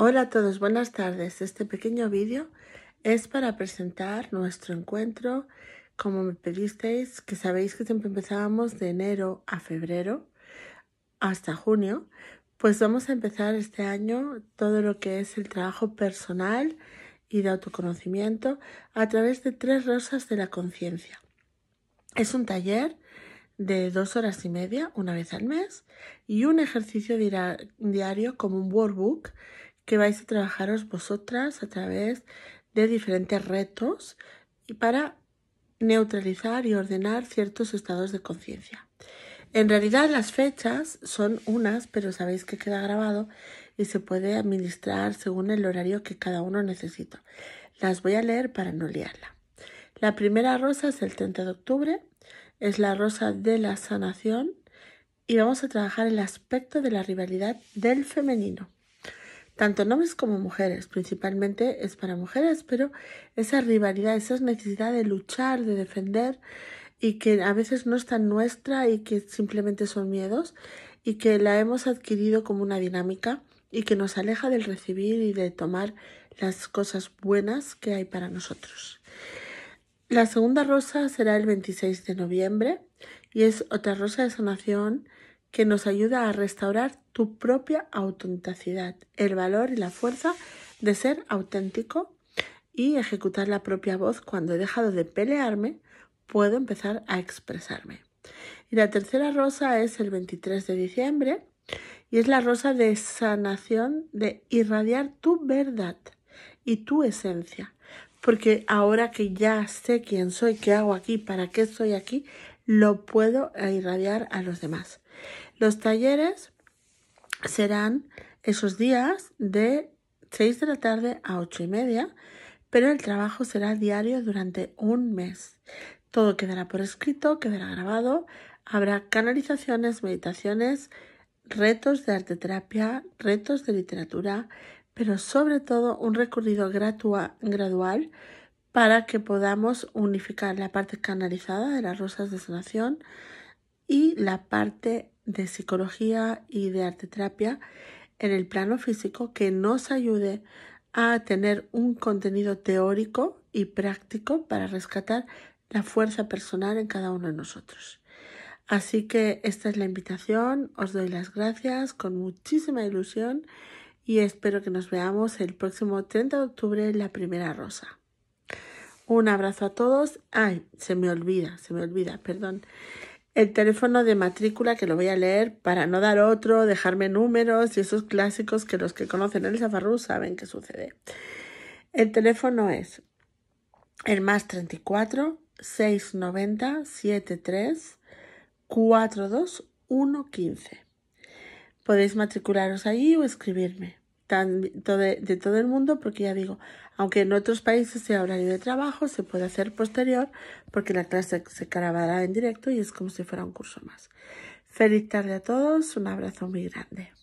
Hola a todos, buenas tardes. Este pequeño vídeo es para presentar nuestro encuentro, como me pedisteis, que sabéis que siempre empezábamos de enero a febrero hasta junio, pues vamos a empezar este año todo lo que es el trabajo personal y de autoconocimiento a través de tres rosas de la conciencia. Es un taller de dos horas y media, una vez al mes, y un ejercicio diario como un workbook que vais a trabajaros vosotras a través de diferentes retos y para neutralizar y ordenar ciertos estados de conciencia. En realidad las fechas son unas, pero sabéis que queda grabado y se puede administrar según el horario que cada uno necesita. Las voy a leer para no liarla. La primera rosa es el 30 de octubre, es la rosa de la sanación y vamos a trabajar el aspecto de la rivalidad del femenino tanto hombres como mujeres, principalmente es para mujeres, pero esa rivalidad, esa necesidad de luchar, de defender y que a veces no es tan nuestra y que simplemente son miedos y que la hemos adquirido como una dinámica y que nos aleja del recibir y de tomar las cosas buenas que hay para nosotros. La segunda rosa será el 26 de noviembre y es otra rosa de sanación que nos ayuda a restaurar tu propia autenticidad, el valor y la fuerza de ser auténtico y ejecutar la propia voz cuando he dejado de pelearme, puedo empezar a expresarme. Y la tercera rosa es el 23 de diciembre y es la rosa de sanación, de irradiar tu verdad y tu esencia. Porque ahora que ya sé quién soy, qué hago aquí, para qué estoy aquí, lo puedo irradiar a los demás. Los talleres serán esos días de 6 de la tarde a 8 y media, pero el trabajo será diario durante un mes. Todo quedará por escrito, quedará grabado, habrá canalizaciones, meditaciones, retos de arteterapia, retos de literatura, pero sobre todo un recorrido gradual para que podamos unificar la parte canalizada de las rosas de sanación y la parte de psicología y de arteterapia en el plano físico que nos ayude a tener un contenido teórico y práctico para rescatar la fuerza personal en cada uno de nosotros. Así que esta es la invitación, os doy las gracias con muchísima ilusión y espero que nos veamos el próximo 30 de octubre en la primera rosa. Un abrazo a todos. Ay, se me olvida, se me olvida, perdón el teléfono de matrícula que lo voy a leer para no dar otro, dejarme números y esos clásicos que los que conocen el Zafarrú saben que sucede. El teléfono es el más 34 690 73 115. Podéis matricularos ahí o escribirme de, de todo el mundo porque ya digo, aunque en otros países sea horario de trabajo, se puede hacer posterior porque la clase se grabará en directo y es como si fuera un curso más. Feliz tarde a todos, un abrazo muy grande.